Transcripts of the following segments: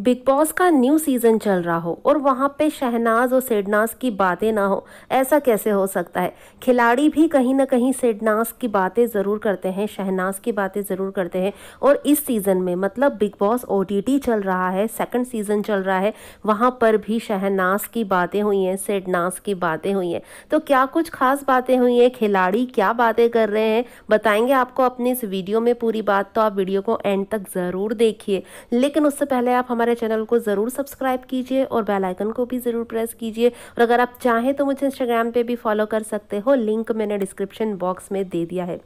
big Boss का new season चल रहा हो और वहाँ पे शहनाज और सेडनास की बातें ना हो ऐसा कैसे हो सकता है खिलाड़ी भी कहीं ना कहीं सेडनास की बातें ज़रूर करते हैं शहनाज की बातें ज़रूर करते हैं और इस सीज़न में मतलब बिग बॉस ओ चल रहा है सेकंड सीज़न चल रहा है वहाँ पर भी शहनाज की बातें हुई हैं सेडनास की बातें हुई हैं तो क्या कुछ खास बातें हुई हैं खिलाड़ी क्या बातें कर रहे हैं बताएंगे आपको अपने इस वीडियो में पूरी बात तो आप वीडियो को एंड तक ज़रूर देखिए लेकिन उससे पहले आप हमारे हमारे चैनल को ज़रूर सब्सक्राइब कीजिए और बेलाइकन को भी ज़रूर प्रेस कीजिए और अगर आप चाहें तो मुझे इंस्टाग्राम पर भी फॉलो कर सकते हो लिंक मैंने डिस्क्रिप्शन बॉक्स में दे दिया है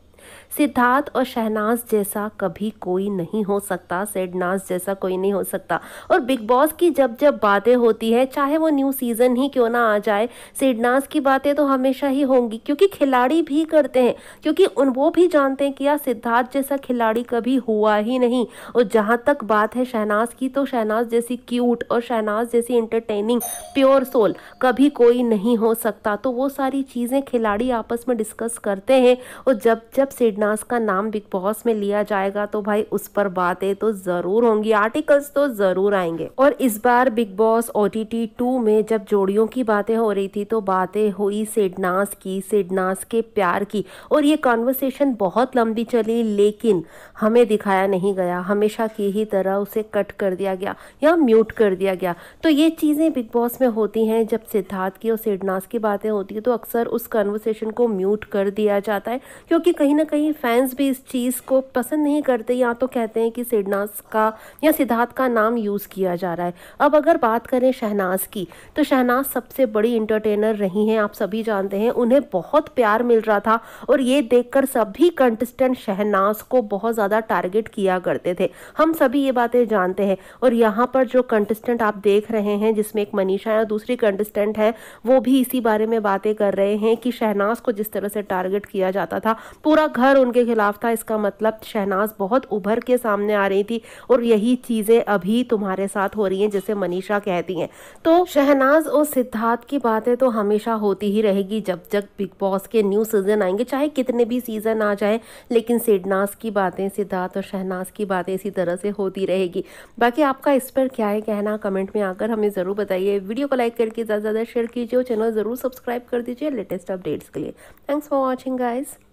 सिद्धार्थ और शहनाज जैसा कभी कोई नहीं हो सकता सेडनाज जैसा कोई नहीं हो सकता और बिग बॉस की जब जब बातें होती है चाहे वो न्यू सीजन ही क्यों ना आ जाए सेडनाज की बातें तो हमेशा ही होंगी क्योंकि खिलाड़ी भी करते हैं क्योंकि उन वो भी जानते हैं कि यार सिद्धार्थ जैसा खिलाड़ी कभी हुआ ही नहीं और जहाँ तक बात है शहनाज की तो शहनाज जैसी क्यूट और शहनाज जैसी इंटरटेनिंग प्योर सोल कभी कोई नहीं हो सकता तो वो सारी चीज़ें खिलाड़ी आपस में डिस्कस करते हैं और जब जब सिडनास का नाम बिग बॉस में लिया जाएगा तो भाई उस पर बातें तो ज़रूर होंगी आर्टिकल्स तो ज़रूर आएंगे और इस बार Bigg Boss O T two में जब जोड़ियों की बातें हो रही थी तो बातें हुई सिडनास की सिडनास के प्यार की और ये कॉन्वर्सेशन बहुत लंबी चली लेकिन हमें दिखाया नहीं गया हमेशा की ही तरह उसे कट कर दिया गया या म्यूट कर दिया गया तो ये चीज़ें बिग बॉस में होती हैं जब सिद्धार्थ की और सिडनास की बातें होती है तो अक्सर उस कन्वर्सेशन को म्यूट कर दिया जाता है क्योंकि कहीं ना कहीं फैंस भी इस चीज़ को पसंद नहीं करते या तो कहते हैं कि सिडनास का या सिद्धार्थ का नाम यूज़ किया जा रहा है अब अगर बात करें शहनाज की तो शहनाज सबसे बड़ी इंटरटेनर रही हैं आप सभी जानते हैं उन्हें बहुत प्यार मिल रहा था और ये देखकर सभी कंटेस्टेंट शहनाज को बहुत ज़्यादा टारगेट किया करते थे हम सभी ये बातें जानते हैं और यहाँ पर जो कंटेस्टेंट आप देख रहे हैं जिसमें एक मनीषा या दूसरी कंटेस्टेंट है वो भी इसी बारे में बातें कर रहे हैं कि शहनाज को जिस तरह से टारगेट किया जाता था पूरा घर उनके खिलाफ था इसका मतलब शहनाज बहुत उभर के सामने आ रही थी और यही चीज़ें अभी तुम्हारे साथ हो रही हैं जैसे मनीषा कहती हैं तो शहनाज और सिद्धार्थ की बातें तो हमेशा होती ही रहेगी जब जब बिग बॉस के न्यू सीज़न आएंगे चाहे कितने भी सीज़न आ जाए लेकिन सिडनाज की बातें सिद्धार्थ और शहनाज की बातें इसी तरह से होती रहेगी बाकी आपका इस पर क्या है कहना कमेंट में आकर हमें ज़रूर बताइए वीडियो को लाइक करके ज़्यादा से ज़्यादा शेयर कीजिए और चैनल ज़रूर सब्सक्राइब कर दीजिए लेटेस्ट अपडेट्स के लिए थैंक्स फॉर वॉचिंग गाइज़